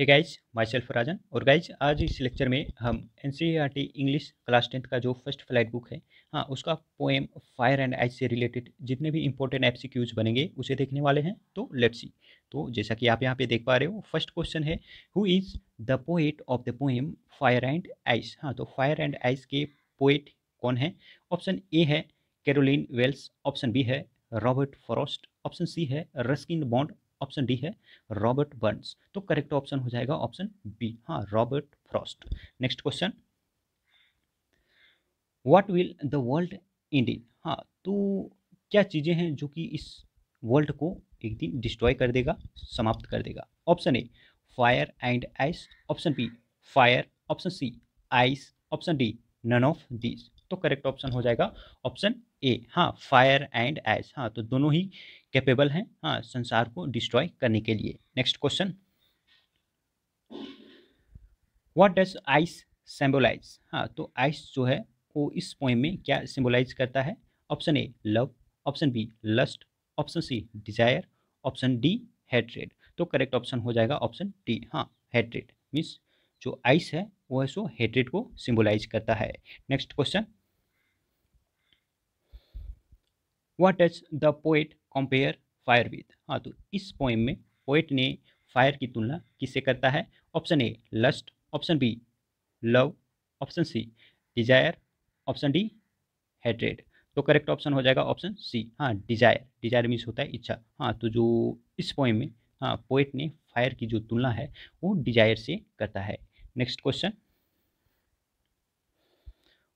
hey guys my self राजन और guys आज इस लेक्चर में हम एन इंग्लिश क्लास टेंथ का जो फर्स्ट फ्लाइट बुक है हाँ उसका पोएम फायर एंड आइस से रिलेटेड जितने भी इंपॉर्टेंट एफ बनेंगे उसे देखने वाले हैं तो लेट्स सी तो जैसा कि आप यहाँ पे देख पा रहे हो फर्स्ट क्वेश्चन है who is the poet of the poem fire and ice हाँ तो फायर एंड आइस के पोएट कौन है ऑप्शन ए है कैरोलिन वेल्स ऑप्शन बी है रॉबर्ट फॉरस्ट ऑप्शन सी है रस्किन बॉन्ड ऑप्शन डी है रॉबर्ट बर्न्स तो करेक्ट ऑप्शन हो जाएगा ऑप्शन बी हाँ Robert Frost next question what will the world end in हाँ तो क्या चीज़ें हैं जो कि इस वर्ल्ड को एक दिन डिस्ट्रॉय कर देगा समाप्त कर देगा option A fire and ice option B fire option C ice option D none of these तो करेक्ट ऑप्शन हो जाएगा ऑप्शन ए हाँ फायर एंड आइस हाँ तो दोनों ही कैपेबल हैं हाँ संसार को डिस्ट्रॉय करने के लिए next question what does ice symbolize हाँ तो आइस जो है वो इस पोइम में क्या सिंबलाइज करता है option A love option B lust option C desire option D hatred तो करेक्ट ऑप्शन हो जाएगा ऑप्शन डी हाँ हेट्रेड मीन्स जो आइस है वो है सो हेट्रेड को सिंबलाइज करता है next question what does the poet compare fire with हाँ तो इस पोएम में पोइट ने फायर की तुलना किससे करता है option A lust option B love option C desire option D hatred तो करेक्ट ऑप्शन हो जाएगा ऑप्शन सी हाँ डिजायर डिजायर मीन्स होता है इच्छा हाँ तो जो इस पोएम में हाँ पोइट ने फायर की जो तुलना है वो डिजायर से करता है next question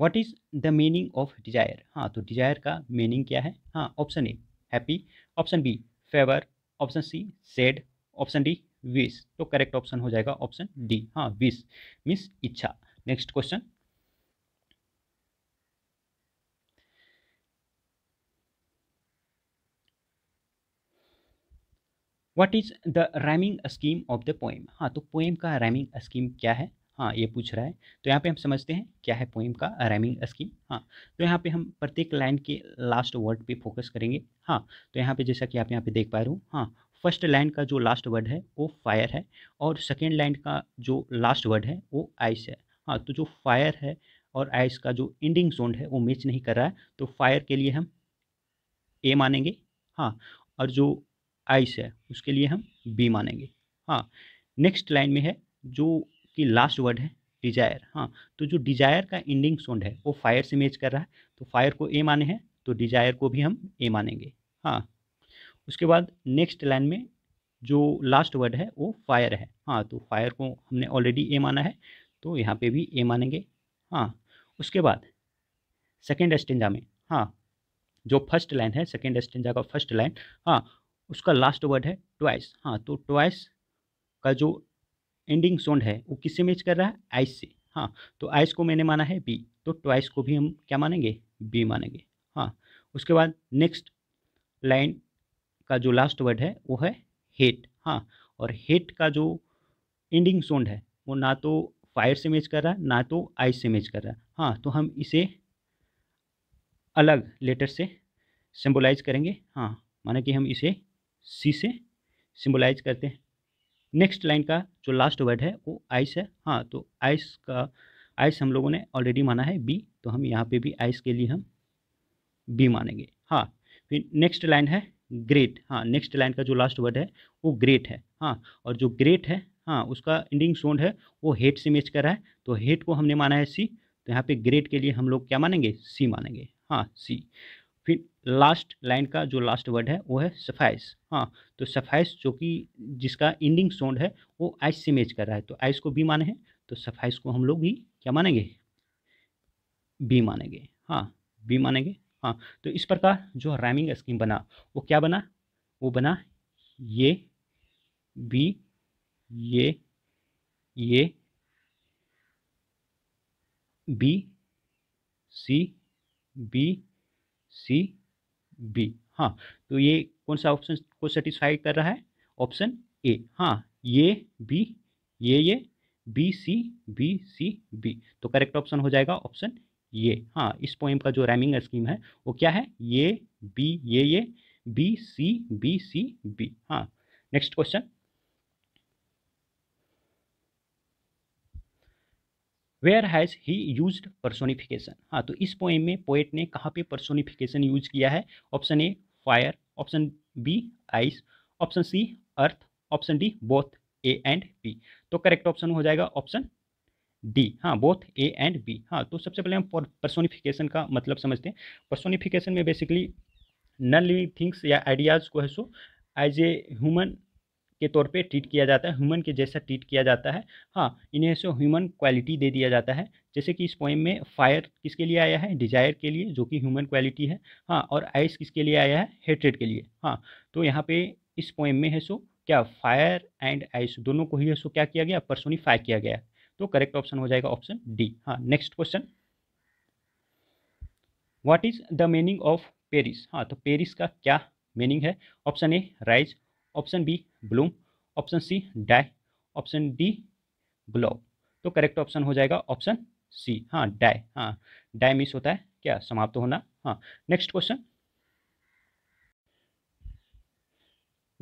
what is the meaning of desire हाँ तो डिजायर का मीनिंग क्या है हाँ option A happy option B favour option C sad option D wish तो करेक्ट ऑप्शन हो जाएगा ऑप्शन डी हाँ विश मीन्स इच्छा next question what is the rhyming scheme of the poem हाँ तो पोएम का रैमिंग स्कीम क्या है हाँ ये पूछ रहा है तो यहाँ पे हम समझते हैं क्या है पोइम का रैमिंग स्कीम हाँ तो यहाँ पे हम प्रत्येक लाइन के लास्ट वर्ड पे फोकस करेंगे हाँ तो यहाँ पे जैसा कि आप यहाँ पे देख पा रहे हो हाँ फर्स्ट लाइन का जो लास्ट वर्ड है वो फायर है और सेकेंड लाइन का जो लास्ट वर्ड है वो आइस है हाँ तो जो फायर है और आइस का जो एंडिंग जोन है वो मैच नहीं कर रहा है तो फायर के लिए हम ए मानेंगे हाँ और जो आइस है उसके लिए हम बी मानेंगे हाँ नेक्स्ट लाइन में है जो इसकी लास्ट वर्ड है डिजायर हाँ तो जो डिजायर का एंडिंग सोंड है वो फायर से मैच कर रहा है तो फायर को ए माने हैं तो डिजायर को भी हम ए मानेंगे हाँ उसके बाद नेक्स्ट लाइन में जो लास्ट वर्ड है वो फायर है हाँ तो फायर को हमने ऑलरेडी ए माना है तो यहाँ पे भी ए मानेंगे हाँ उसके बाद सेकेंड एस्टेंजा में हाँ जो फर्स्ट लाइन है सेकेंड एस्टेंजा का फर्स्ट लाइन हाँ उसका लास्ट वर्ड है ट्वाइस हाँ तो ट्वाइस का जो एंडिंग सोंड है वो किससे मैच कर रहा है आइस से हाँ तो आइस को मैंने माना है बी तो ट्वाइस को भी हम क्या मानेंगे बी मानेंगे हाँ उसके बाद नेक्स्ट लाइन का जो लास्ट वर्ड है वो है हेट हाँ और हेट का जो एंडिंग सोंड है वो ना तो फायर से मैच कर रहा है ना तो आइस से मैच कर रहा है हाँ तो हम इसे अलग लेटर से सिम्बोलाइज करेंगे हाँ माना कि हम इसे सी से सिम्बोलाइज करते हैं नेक्स्ट लाइन का जो लास्ट वर्ड है वो आइस है हाँ तो आइस का आइस हम लोगों ने ऑलरेडी माना है बी तो हम यहाँ पे भी आइस के लिए हम बी मानेंगे हाँ फिर नेक्स्ट लाइन है ग्रेट हाँ नेक्स्ट लाइन का जो लास्ट वर्ड है वो ग्रेट है हाँ और जो ग्रेट है हाँ उसका एंडिंग सोंड है वो हेट से मैच कर रहा है तो हेट को हमने माना है सी तो यहाँ पे ग्रेट के लिए हम लोग क्या मानेंगे सी मानेंगे हाँ सी लास्ट लाइन का जो लास्ट वर्ड है वो है सफाइस हाँ तो सफाइस जो कि जिसका इंडिंग साउंड है वो आइस से मैच कर रहा है तो आइस को बी माने हैं तो सफाइस को हम लोग भी क्या मानेंगे बी मानेंगे हाँ बी मानेंगे हाँ तो इस प्रकार जो राइमिंग स्कीम बना वो क्या बना वो बना ये B A A B C B C B हाँ तो ये कौन सा ऑप्शन को सेटिस्फाई कर रहा है ऑप्शन ए हाँ ये B A A B C B C B तो करेक्ट ऑप्शन हो जाएगा ऑप्शन ये हाँ इस पॉइंट का जो रैमिंग स्कीम है वो क्या है ये B A A B C B C B हाँ next question where has he used personification हाँ तो इस पोएम में पोएट ने कहाँ पे पर्सोनिफिकेशन यूज किया है option A fire option B ice option C earth option D both A and B तो करेक्ट ऑप्शन हो जाएगा ऑप्शन डी हाँ बोथ ए एंड बी हाँ तो सबसे पहले हम पर्सोनिफिकेशन का मतलब समझते हैं पर्सोनिफिकेशन में बेसिकली नन लिविंग थिंग्स या आइडियाज़ को है सो एज ए ह्यूमन के तौर पे ट्रीट किया जाता है ह्यूमन के जैसा ट्रीट किया जाता है हाँ इन्हें सो ह्यूमन क्वालिटी दे दिया जाता है जैसे कि इस पोइम में फायर किसके लिए आया है डिजायर के लिए जो कि ह्यूमन क्वालिटी है हाँ और आइस किसके लिए आया है हेट्रेड के लिए हाँ तो यहाँ पे इस पॉइंट में है सो क्या फायर एंड आइस दोनों को ही है सो क्या किया गया पर्सोनीफाई किया गया तो करेक्ट ऑप्शन हो जाएगा ऑप्शन डी हाँ next question what is the meaning of perish हाँ तो पेरिस का क्या मीनिंग है option A rise option B bloom option C die option D globe तो करेक्ट ऑप्शन हो जाएगा ऑप्शन सी हाँ डाय हाँ डाय मिस होता है क्या समाप्त तो होना हाँ next question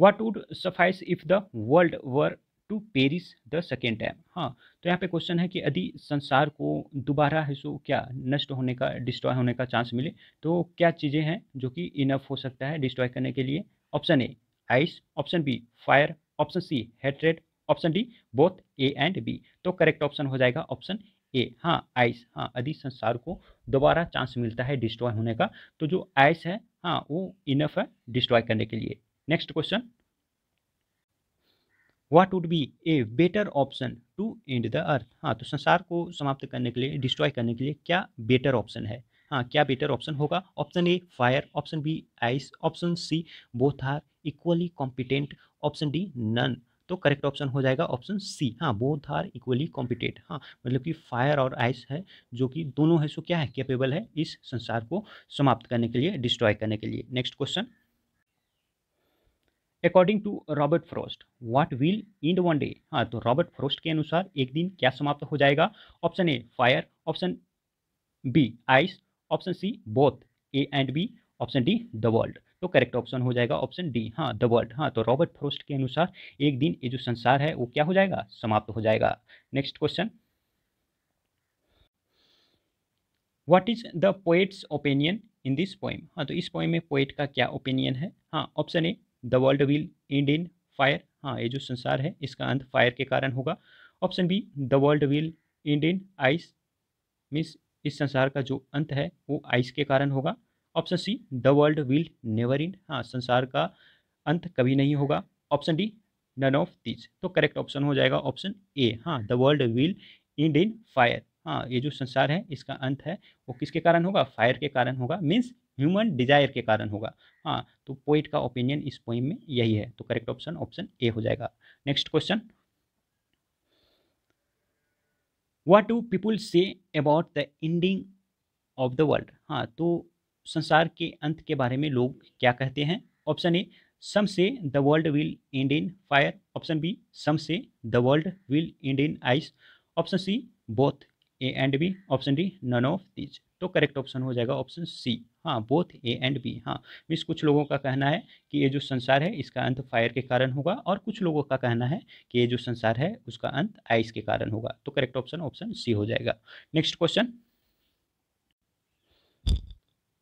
what would suffice if the world were to perish the second time हाँ तो यहाँ पे क्वेश्चन है कि यदि संसार को दोबारा है सो क्या नष्ट होने का डिस्ट्रॉय होने का चांस मिले तो क्या चीज़ें हैं जो कि इनफ हो सकता है डिस्ट्रॉय करने के लिए option A ice option B fire option C hatred option D both A and B तो करेक्ट ऑप्शन हो जाएगा ऑप्शन ए हाँ आइस हाँ आदि संसार को दोबारा चांस मिलता है डिस्ट्रॉय होने का तो जो आइस है हाँ वो इनफ है डिस्ट्रॉय करने के लिए next question what would be a better option to end the earth हाँ तो संसार को समाप्त करने के लिए डिस्ट्रॉय करने के लिए क्या बेटर ऑप्शन है हाँ क्या बेटर ऑप्शन होगा option A fire option B ice option C both are equally competent option D none तो करेक्ट ऑप्शन हो जाएगा ऑप्शन सी हाँ बोथ आर इक्वली कॉम्पिटेंट हाँ मतलब कि फायर और आइस है जो कि दोनों है सो क्या है कैपेबल है इस संसार को समाप्त करने के लिए डिस्ट्रॉय करने के लिए next question according to Robert Frost what will end one day हाँ तो रॉबर्ट फ्रोस्ट के अनुसार एक दिन क्या समाप्त हो जाएगा option A fire option B ice option C both A and B option D the world तो करेक्ट ऑप्शन हो जाएगा ऑप्शन डी हाँ द वर्ल्ड हाँ तो रॉबर्ट फ्रोस्ट के अनुसार एक दिन ये जो संसार है वो क्या हो जाएगा समाप्त हो जाएगा next question what is the poet's opinion in this poem हाँ तो इस पोइम में पोएट का क्या ओपिनियन है हाँ option A the world will end in fire हाँ ये जो संसार है इसका अंत फायर के कारण होगा option B the world will end in ice means इस संसार का जो अंत है वो आइस के कारण होगा option C the world will never in हाँ संसार का अंत कभी नहीं होगा option D none of these तो करेक्ट ऑप्शन हो जाएगा ऑप्शन ए हाँ the world will end in fire हाँ ये जो संसार है इसका अंत है वो किसके कारण होगा फायर के कारण होगा मीन्स ह्यूमन डिजायर के कारण होगा हाँ तो पोइट का ओपिनियन इस पोइम में यही है तो करेक्ट ऑप्शन ऑप्शन ए हो जाएगा next question what do people say about the ending of the world हाँ तो संसार के अंत के बारे में लोग क्या कहते हैं option A some say the world will end in fire option B some say the world will end in ice option C both A and B option D none of these तो correct option हो जाएगा option C हाँ both A and B हाँ means कुछ लोगों का कहना है कि ये जो संसार है इसका अंत फायर के कारण होगा और कुछ लोगों का कहना है कि ये जो संसार है उसका अंत आइस के कारण होगा तो करेक्ट ऑप्शन ऑप्शन सी हो जाएगा next question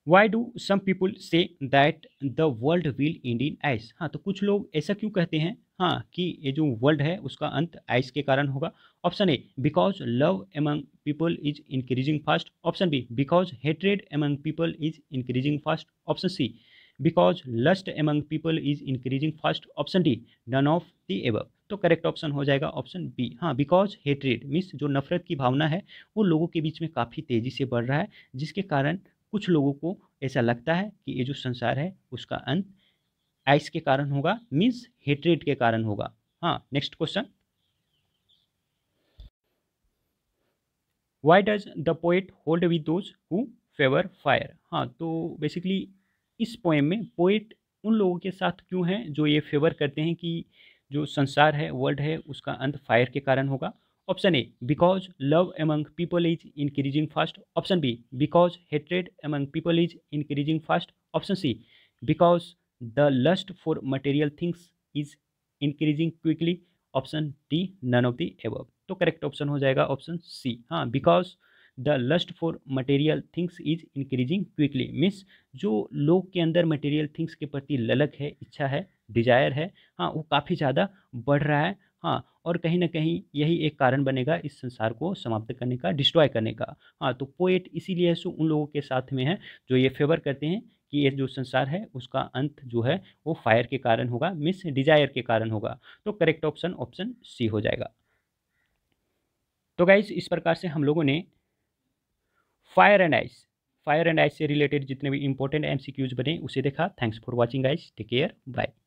why do some people say that the world will end in ice हाँ तो कुछ लोग ऐसा क्यों कहते हैं हाँ कि ये जो वर्ल्ड है उसका अंत आइस के कारण होगा option A because love among people is increasing fast option B because hatred among people is increasing fast option C because lust among people is increasing fast option D none of the above तो correct option हो जाएगा option B हाँ because hatred means जो नफरत की भावना है वो लोगों के बीच में काफ़ी तेज़ी से बढ़ रहा है जिसके कारण कुछ लोगों को ऐसा लगता है कि ये जो संसार है उसका अंत आइस के कारण होगा मीन्स हेट्रेड के कारण होगा हाँ next question why does the poet hold with those who favour fire हाँ तो बेसिकली इस पोएम में पोएट उन लोगों के साथ क्यों हैं जो ये फेवर करते हैं कि जो संसार है वर्ल्ड है उसका अंत फायर के कारण होगा option A because love among people is increasing fast option B because hatred among people is increasing fast option C because the lust for material things is increasing quickly option D none of the above तो correct option हो जाएगा option C हाँ because the lust for material things is increasing quickly means जो लोग के अंदर material things के प्रति ललक है इच्छा है डिजायर है हाँ वो काफ़ी ज़्यादा बढ़ रहा है हाँ और कहीं ना कहीं यही एक कारण बनेगा इस संसार को समाप्त करने का डिस्ट्रॉय करने का हाँ तो पोएट इसीलिए उन लोगों के साथ में है जो ये फेवर करते हैं कि ये जो संसार है उसका अंत जो है वो फायर के कारण होगा मिस डिजायर के कारण होगा तो करेक्ट ऑप्शन ऑप्शन सी हो जाएगा तो गाइज इस प्रकार से हम लोगों ने fire and ice fire and ice से रिलेटेड जितने भी इंपॉर्टेंट एमसीक्यूज बने उसे देखा thanks for watching guys take care bye